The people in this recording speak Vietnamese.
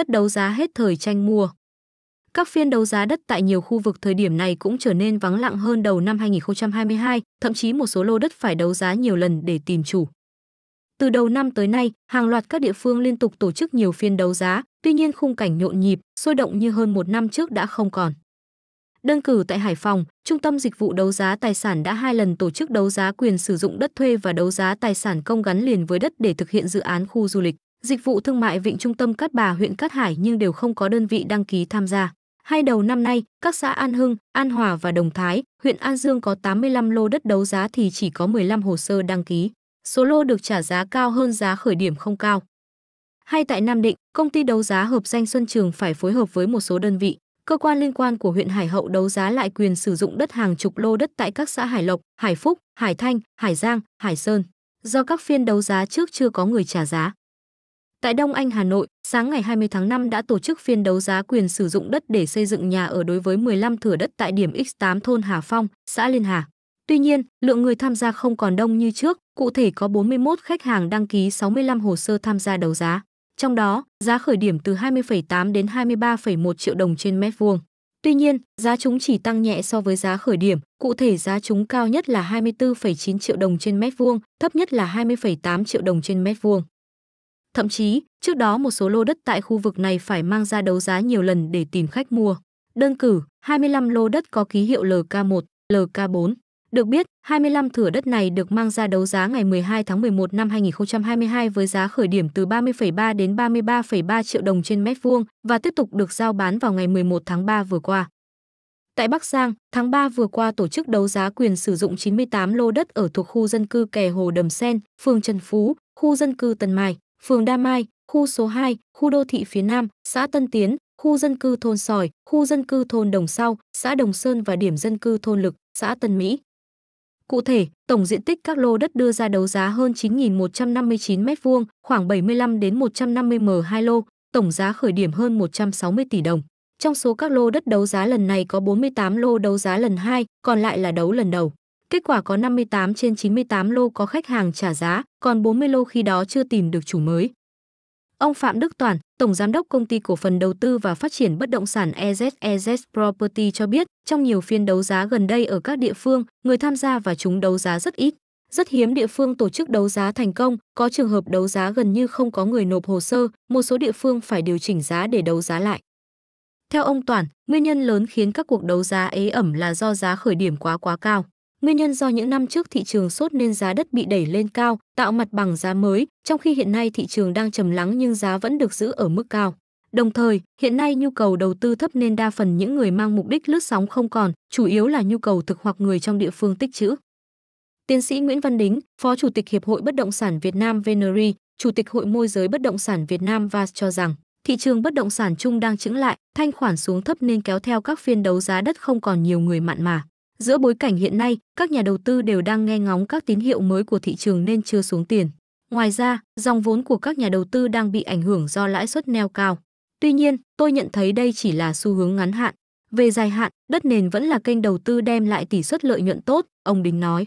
đất đấu giá hết thời tranh mua. Các phiên đấu giá đất tại nhiều khu vực thời điểm này cũng trở nên vắng lặng hơn đầu năm 2022, thậm chí một số lô đất phải đấu giá nhiều lần để tìm chủ. Từ đầu năm tới nay, hàng loạt các địa phương liên tục tổ chức nhiều phiên đấu giá, tuy nhiên khung cảnh nhộn nhịp, sôi động như hơn một năm trước đã không còn. Đơn cử tại Hải Phòng, Trung tâm Dịch vụ Đấu giá Tài sản đã hai lần tổ chức đấu giá quyền sử dụng đất thuê và đấu giá tài sản công gắn liền với đất để thực hiện dự án khu du lịch dịch vụ thương mại Vịnh Trung tâm Cát Bà huyện Cát Hải nhưng đều không có đơn vị đăng ký tham gia. Hai đầu năm nay, các xã An Hưng, An Hòa và Đồng Thái, huyện An Dương có 85 lô đất đấu giá thì chỉ có 15 hồ sơ đăng ký. Số lô được trả giá cao hơn giá khởi điểm không cao. Hay tại Nam Định, công ty đấu giá hợp danh Xuân Trường phải phối hợp với một số đơn vị, cơ quan liên quan của huyện Hải Hậu đấu giá lại quyền sử dụng đất hàng chục lô đất tại các xã Hải Lộc, Hải Phúc, Hải Thanh, Hải Giang, Hải Sơn. Do các phiên đấu giá trước chưa có người trả giá, Tại Đông Anh, Hà Nội, sáng ngày 20 tháng 5 đã tổ chức phiên đấu giá quyền sử dụng đất để xây dựng nhà ở đối với 15 thửa đất tại điểm X8 thôn Hà Phong, xã Liên Hà. Tuy nhiên, lượng người tham gia không còn đông như trước, cụ thể có 41 khách hàng đăng ký 65 hồ sơ tham gia đấu giá. Trong đó, giá khởi điểm từ 20,8 đến 23,1 triệu đồng trên mét vuông. Tuy nhiên, giá chúng chỉ tăng nhẹ so với giá khởi điểm, cụ thể giá chúng cao nhất là 24,9 triệu đồng trên mét vuông, thấp nhất là 20,8 triệu đồng trên mét vuông. Thậm chí, trước đó một số lô đất tại khu vực này phải mang ra đấu giá nhiều lần để tìm khách mua. Đơn cử, 25 lô đất có ký hiệu LK1, LK4. Được biết, 25 thửa đất này được mang ra đấu giá ngày 12 tháng 11 năm 2022 với giá khởi điểm từ 30,3 đến 33,3 triệu đồng trên mét vuông và tiếp tục được giao bán vào ngày 11 tháng 3 vừa qua. Tại Bắc Giang, tháng 3 vừa qua tổ chức đấu giá quyền sử dụng 98 lô đất ở thuộc khu dân cư Kè Hồ Đầm Sen, phường Trần Phú, khu dân cư Tân Mai phường Đa Mai, khu số 2, khu đô thị phía Nam, xã Tân Tiến, khu dân cư thôn Sỏi, khu dân cư thôn Đồng Sau, xã Đồng Sơn và điểm dân cư thôn Lực, xã Tân Mỹ. Cụ thể, tổng diện tích các lô đất đưa ra đấu giá hơn 9.159 m2, khoảng 75 đến 150 m2 lô, tổng giá khởi điểm hơn 160 tỷ đồng. Trong số các lô đất đấu giá lần này có 48 lô đấu giá lần 2, còn lại là đấu lần đầu. Kết quả có 58 trên 98 lô có khách hàng trả giá, còn 40 lô khi đó chưa tìm được chủ mới. Ông Phạm Đức Toàn, Tổng Giám đốc Công ty Cổ phần Đầu tư và Phát triển Bất động sản EZ EZ Property cho biết, trong nhiều phiên đấu giá gần đây ở các địa phương, người tham gia và chúng đấu giá rất ít. Rất hiếm địa phương tổ chức đấu giá thành công, có trường hợp đấu giá gần như không có người nộp hồ sơ, một số địa phương phải điều chỉnh giá để đấu giá lại. Theo ông Toàn, nguyên nhân lớn khiến các cuộc đấu giá ế ẩm là do giá khởi điểm quá quá cao. Nguyên nhân do những năm trước thị trường sốt nên giá đất bị đẩy lên cao, tạo mặt bằng giá mới, trong khi hiện nay thị trường đang trầm lắng nhưng giá vẫn được giữ ở mức cao. Đồng thời, hiện nay nhu cầu đầu tư thấp nên đa phần những người mang mục đích lướt sóng không còn, chủ yếu là nhu cầu thực hoặc người trong địa phương tích trữ. Tiến sĩ Nguyễn Văn Đính, Phó Chủ tịch Hiệp hội Bất động sản Việt Nam VNRI, Chủ tịch Hội môi giới bất động sản Việt Nam VAS cho rằng, thị trường bất động sản chung đang chững lại, thanh khoản xuống thấp nên kéo theo các phiên đấu giá đất không còn nhiều người mặn mà. Giữa bối cảnh hiện nay, các nhà đầu tư đều đang nghe ngóng các tín hiệu mới của thị trường nên chưa xuống tiền. Ngoài ra, dòng vốn của các nhà đầu tư đang bị ảnh hưởng do lãi suất neo cao. Tuy nhiên, tôi nhận thấy đây chỉ là xu hướng ngắn hạn. Về dài hạn, đất nền vẫn là kênh đầu tư đem lại tỷ suất lợi nhuận tốt, ông Đính nói.